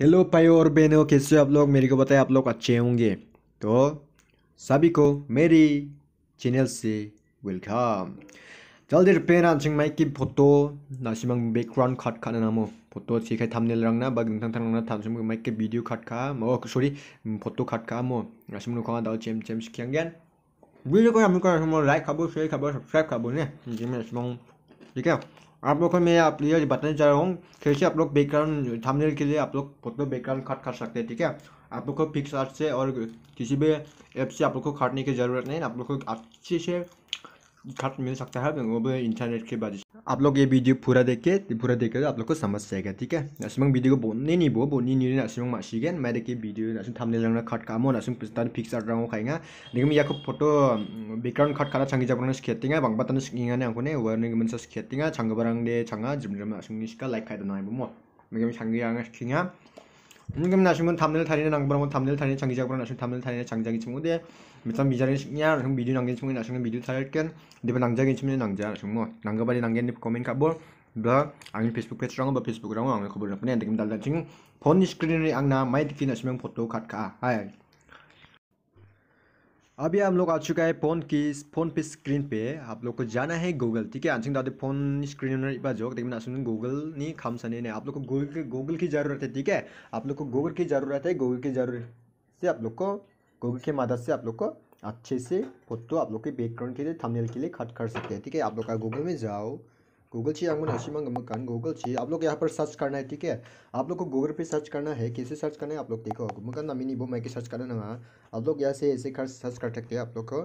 hello भाई और बहनों कैसे आप लोग मेरे को बताएं आप लोग अच्छे होंगे तो सभी को मेरी चैनल से वेलकम 잘 들펜 한 책마이기 보토 나시망 백그라운드 컷 카는 나무 보토 지카 탐넬랑나 바 긍탕탕랑나 탐심 마이기 비디오 컷카 뭐 소리 보토 컷카 뭐 나시망 공한 다 잼잼 시키한겐 비디오 거야 뭔가 뭐 라이크 하고 쉐이크 하고 서브스크라이브 하고 네 지금 나시망 이게 आप लोग को मैं आप लिए बताने जा रहा हूँ कैसे आप लोग बैकग्राउंड थंबनेल के लिए आप लोग फोटो बैकग्राउंड कट कर सकते हैं ठीक है आप लोग को पिक्स से और किसी भी ऐप से आप लोग को काटने की ज़रूरत नहीं आप लोग को अच्छे से खत मिल सकता है वो भी इंटरनेट के वजह आप लोग ये वीडियो पूरा देखे पूरा देखे तो आप लोग को समझ जाएगा ठीक है नासिमंग वीडियो को बोलने नहीं बो बोलने नहीं नासिमंग मासीगन मैं देखिए वीडियो नासिम थामने लगना खट काम हो नासिम पिस्तान फिक्स आर रहा खाएंगा लेकिन मैं यहाँ फोटो बैकग्राउंड खट खाना छंगी जबरना सिखेती है बंग बताने सिखेंगे ना उन्हें वो नहीं मन सिखेती है छंग बरंग दे छंगा जिम जिम लाइक खाए देना है बो मैं छंगी आगे सिखेंगे 임금 나시면 담을 다리는 낭부라고 담을 다리는 장기자고로 나시면 담을 다리는 장장이 친구데 밑선 미자리 식냐 나시면 미주 뭐, 낭겐 친구 나시면 미주 탈겐 니버 낭자긴 친구 낭자 나시면 낭가바리 낭겐 니 코멘 카볼 라 아니 페이스북 페이지랑 뭐 페이스북이랑 아니 그걸 나쁘네 안 되긴 달라 지금 본 스크린을 악나 마이 듣기 나시면 포토 갓가 아이 अभी हम लोग आ चुका है फोन की फोन पे स्क्रीन पे आप लोग को जाना है गूगल ठीक है आंसिंग दादे फोन स्क्रीन जो देखना सुन गूगल नहीं खाम सने नहीं आप लोग को गूगल की गूगल की ज़रूरत है ठीक है आप लोग को गूगल की ज़रूरत है गूगल की ज़रूरत से आप लोग को गूगल की मदद से आप लोग को अच्छे से फोटो आप लोग के बैकग्राउंड के लिए थंबनेल के लिए खट कर सकते हैं ठीक है आप लोग का गूगल में जाओ गूगल चाहिए आपको नशीमा मकान गूगल चाहिए आप लोग यहाँ पर सर्च करना है ठीक है आप लोग को गूगल पे सर्च करना है कैसे सर्च करना है आप लोग देखो मकान नामी नहीं वो मैं सर्च करना ना आप लोग यहाँ से ऐसे खर्च सर्च कर सकते हैं आप लोग को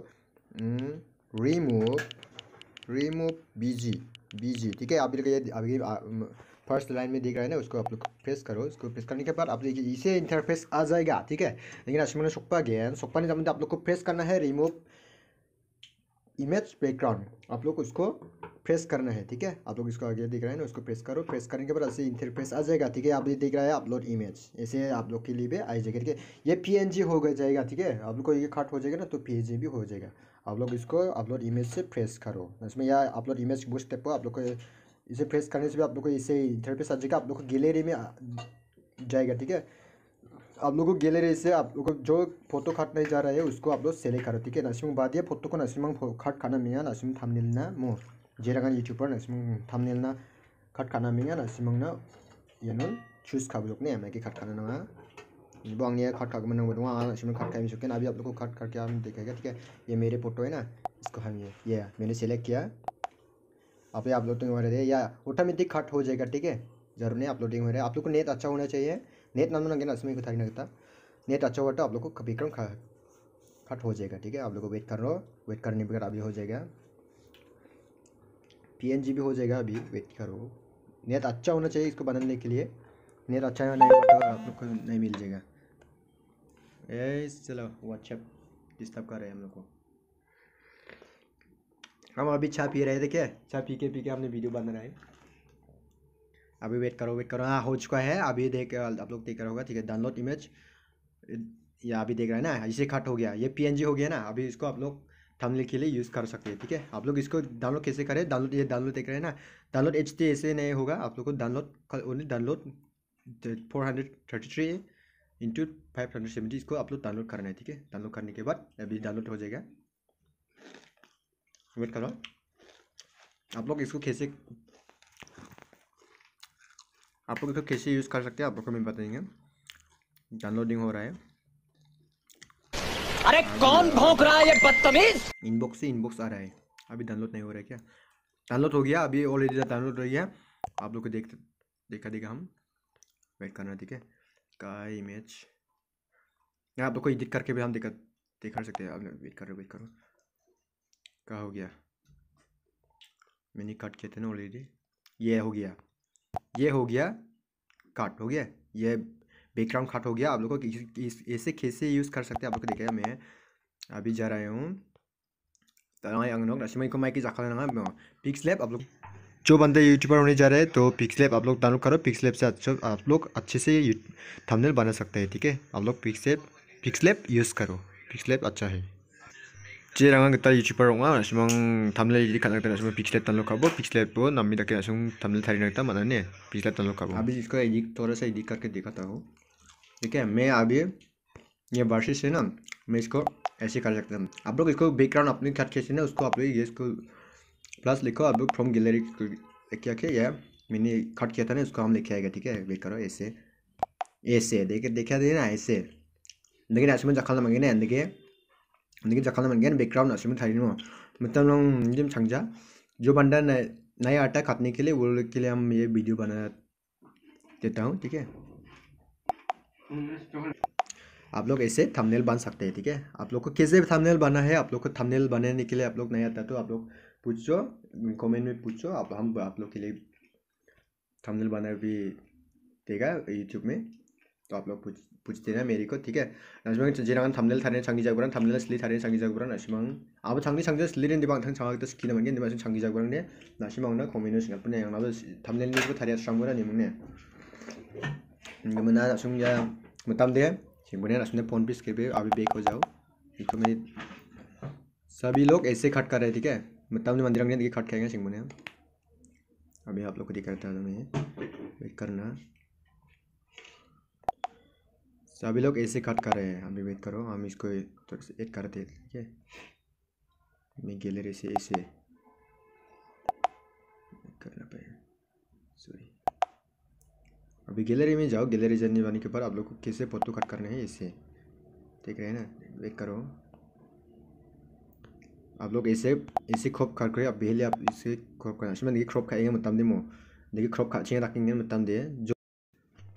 रिमूव रिमूव बीजी बीजी ठीक है आप लोग अभी फर्स्ट लाइन में देख रहे हैं ना उसको आप लोग प्रेस करो उसको प्रेस करने के बाद आप लोग इसे इंटरफेस आ जाएगा ठीक है लेकिन अश्मन सुप्पा गया नहीं ने आप लोग को प्रेस करना है रिमूव इमेज बैकग्राउंड आप लोग उसको प्रेस करना है ठीक है आप लोग इसको आगे दिख रहे हैं ना उसको प्रेस करो प्रेस करने के बाद ऐसे इंटरफेस आ जाएगा ठीक है आप ये देख रहा है अपलोड इमेज ऐसे आप लोग के लिए भी आ जाएगा ठीक है ये पी हो गया जाएगा ठीक है आप लोग को ये कट हो जाएगा ना तो पी भी हो जाएगा आप लोग इसको अपलोड इमेज से प्रेस करो इसमें या अपलोड इमेज वो स्टेप आप लोग को इसे प्रेस करने से भी आप लोग को इसे इंटरफेस आ जाएगा आप लोग को गैलरी में जाएगा ठीक है आप लोगों को गैलरी से आप लोगों जो फोटो खाटने जा रहा है उसको आप लोग सेलेक्ट करो ठीक है बाद बादिया फोटो को नरसिंह खाट खाना मिया नरसिंह थामनेल ना मो जेरागान यूट्यूब पर नरसिंह थामनेल ना खाट खाना मिया नरसिंह ना ये नो चूज खाबो अपने हमें की खाट खाना ना वो आंगे खाट खा हाँ, के मैंने बोलूँगा हाँ नरसिंह खाट खाई सकते अभी आप लोग को खाट खा के हम देखेगा ठीक है ये मेरे फोटो है ना इसको हम ये ये मैंने सेलेक्ट किया अभी अपलोडिंग तो हो रही है या ऑटोमेटिक खट हो जाएगा ठीक है जरूर नहीं अपलोडिंग हो रहा है आप लोग को नेट अच्छा होना चाहिए नेट नाम ना उसमें कोई नहीं लगता नेट अच्छा हुआ तो आप लोग को विक्रम कम खट हो जाएगा ठीक है आप लोग को वेट कर रहे हो वेट करने पर अभी हो जाएगा पी भी हो जाएगा अभी वेट करो नेट अच्छा होना चाहिए इसको बनाने के लिए नेट अच्छा है नहीं तो आप लोग को नहीं मिल जाएगा ए चलो व्हाट्सएप डिस्टर्ब कर रहे हैं हम लोग को हम अभी छा पी रहे थे क्या छा पी के पी के हमने वीडियो बना रहा है अभी वेट करो वेट करो हाँ हो चुका है अभी देख आप लोग देख रहे होगा ठीक है डाउनलोड इमेज या अभी देख रहे हैं ना इसे कट हो गया ये पी हो गया ना अभी इसको आप लोग थमने के लिए यूज़ कर सकते हैं ठीक है आप लोग इसको डाउनलोड कैसे करें डाउनलोड ये डाउनलोड देख रहे हैं ना डाउनलोड एच टी ऐसे नहीं होगा आप लोग को download only download four hundred thirty three into five hundred seventy इसको आप लोग डाउनलोड करना है ठीक है डाउनलोड करने के बाद अभी डाउनलोड हो जाएगा वेट करो आप लोग इसको कैसे आप लोग इसको कैसे यूज़ कर सकते हैं आप लोग को मैं बताएंगे डाउनलोडिंग हो रहा है अरे कौन भोंक रहा है ये बदतमीज इनबॉक्स से इनबॉक्स आ रहा है अभी डाउनलोड नहीं हो रहा है क्या डाउनलोड हो गया अभी ऑलरेडी डाउनलोड हो गया आप लोग को देख देखा देखा हम वेट करना ठीक है का इमेज आप लोग को एडिट करके भी हम देखा दिखा सकते हैं आप वेट करो वेट करो क्या हो गया मैंने कट किए थे ना ऑलरेडी ये हो गया ये हो गया काट हो गया ये बैकग्राउंड काट हो गया आप लोग को ऐसे कैसे यूज़ कर सकते हैं आप लोग को देखिए मैं अभी जा रहा हूँ रश्मि को मैं की लेना पिक्स आप लोग जो बंदे यूट्यूबर होने जा रहे हैं तो पिक्स आप लोग डाउनलोड करो पिक्स से अच्छा आप लोग अच्छे से थंबनेल बना सकते हैं ठीक है आप लोग पिक्स लैब पिक्स यूज़ करो पिक्स अच्छा है Jirang ang kita YouTuber nga simang tamle ili kanak tena simang pixlet tan lokabo pixlet bo nammi da kena sung tamle thari nakta manane pixlet tan lokabo अभी इसको edit थोड़ा सा edit करके दिखाता हूँ ठीक है मैं अभी ये वर्सेस है ना मैं इसको ऐसे कर सकता हूँ आप लोग इसको बैकग्राउंड अपने अच्छे से ना उसको आप लोग ये इसको प्लस लिखो आप लोग फ्रॉम गैलरी क्या क्या या मैंने कट किया था ना उसको हम लिखे आएगा ठीक है वेट करो ऐसे ऐसे देखे देखा देना ऐसे देखिए ऐसे में जखल मांगे ना देखिए 근데 이제 가는 게 बैकग्राउंड असुमित नो मतलब लोग जिम छंगजा जो बंदा नया आटा काटने के लिए वो लोग के लिए हम ये वीडियो बना देता हूँ ठीक है आप लोग ऐसे थंबनेल बन सकते हैं ठीक है आप लोग को कैसे थंबनेल बना है आप लोग को थंबनेल बनाने के लिए आप लोग नहीं आता तो आप लोग पूछो कमेंट में पूछो आप हम आप लोग के लिए थंबनेल बनाए भी देगा यूट्यूब में तो आप लोग पूछ पूछते ना मेरी को ठीक है 나중에 제랑 담նել 타는 장기자구랑 담նել 슬리 타는 장기자구랑 나시망 아버 장기 장기 슬리는 디방 탕 장학도 스키는 만게 근데 무슨 장기자구랑네 나시망나 고민을 생각 뿐에 양 나도 담낼 리고 다리야 상고라 니문네 근데 뭐나 중야 뭐 담대 지금에 나스네 폰 비스 के पे अभी बेक हो जाओ तो मेरे सभी लोग ऐसे खटका रहे ठीक है मतलब ने मंदिर अंगने खटकाएंगे सिंह मुने अभी आप लोग को दिखाता हूँ मैं वेट करना अभी लोग ऐसे कट कर रहे हैं अभी वेट करो हम इसको थोड़ा सा एड करते हैं ठीक है मैं गैलरी से ऐसे करना पड़ेगा सॉरी अभी गैलरी में जाओ गैलरी जाने जाने के बाद आप लोग को कैसे फोटो कट करना है ऐसे देख रहे हैं ना वेट करो आप लोग ऐसे ऐसे क्रॉप कर कर आप पहले आप इसे क्रॉप करना इसमें देखिए क्रॉप खाएंगे मतम दे मो देखिए क्रॉप चाहिए रखेंगे मतम दे जो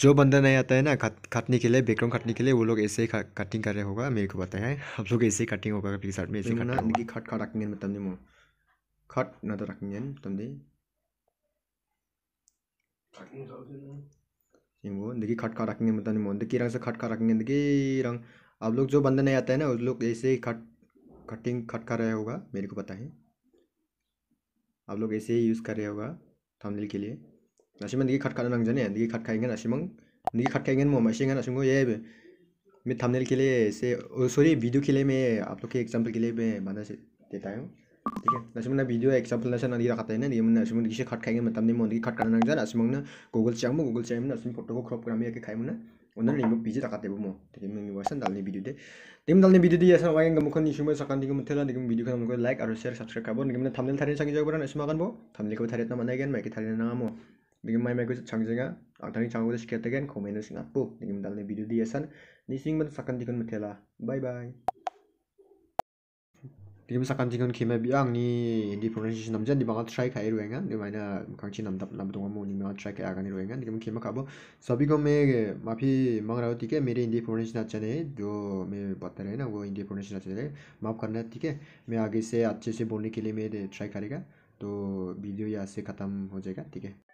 जो बंदा नहीं आता है ना खत खटने के लिए बैकग्राउंड खटने के लिए वो लोग ऐसे ही कटिंग कर रहे होगा मेरे को पता है आप लोग ऐसे ही कटिंग होगा टी शर्ट में ऐसे ना इनकी खट खट रखेंगे मतलब नहीं खट ना तो रखेंगे तुम तो वो देखिए खट खा रखेंगे मतलब नहीं देखिए रंग से खट खा रखेंगे देखिए रंग आप लोग जो बंदा नहीं आता है ना उस लोग ऐसे ही खट कटिंग खट कर रहे होगा मेरे को पता है आप लोग ऐसे ही यूज़ कर रहे होगा थंबनेल के लिए 나시면 니기 카드 카드 낭전에 니기 카드 카인 건 아시면 니기 카드 카인 건뭐 마시는 건 아시는 거 예배 및 탐낼 길에 세 소리 비디오 길에 매 앞쪽에 example 길에 매 만나서 대다요 ठीक है नशे में ना वीडियो एग्जांपल नशे ना दिया रखता है ना दिया मुन्ना नशे में दिशे खाट खाएंगे मतलब नहीं मोंडी खाट करना नज़र आसमान ना गूगल चाइम में गूगल चाइम में नशे में फोटो को क्रॉप करामिया के खाए मुन्ना उन्हें नहीं मुझे रखते बो मो ठीक है मैं निवासन डालने वीडियो दे दिम डालने वीडियो ꯅꯤꯒꯤ ꯃꯥꯏ ꯃꯥꯏꯀꯣꯏ ꯁꯪꯖꯦꯒ आधारि चांगुदे शिकेत अगेन खोमेनो सिंगापु निगम दालने वीडियो दिए सन निसिंग मत सकन दिखन मथेला बाय बाय निगम सकन दिखन खिमे बि आंनि हिन्दी प्रोनाउन्सिएशन नमजन दि बांगा ट्राई खाइ रुएंगा नि माइना खांचि नम तब नम दोंगा मोनि में ट्राई खाइ आगानि रुएंगा निगम खिमे खाबो सभी को मैं माफी मांग रहा हूं ठीक है मेरे हिंदी प्रोनाउंसिएशन अच्छे नहीं जो मैं बता रहे ना वो हिंदी प्रोनाउंसिएशन अच्छे नहीं माफ करना ठीक है मैं आगे से अच्छे से बोलने के लिए मैं ट्राई करेगा तो वीडियो यहाँ से ख़त्म हो जाएगा ठीक है